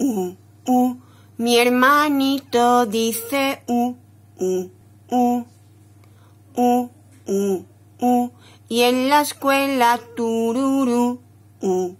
u, u. Mi hermanito dice u, u, u. U, u, u. Y en la escuela tururu, u,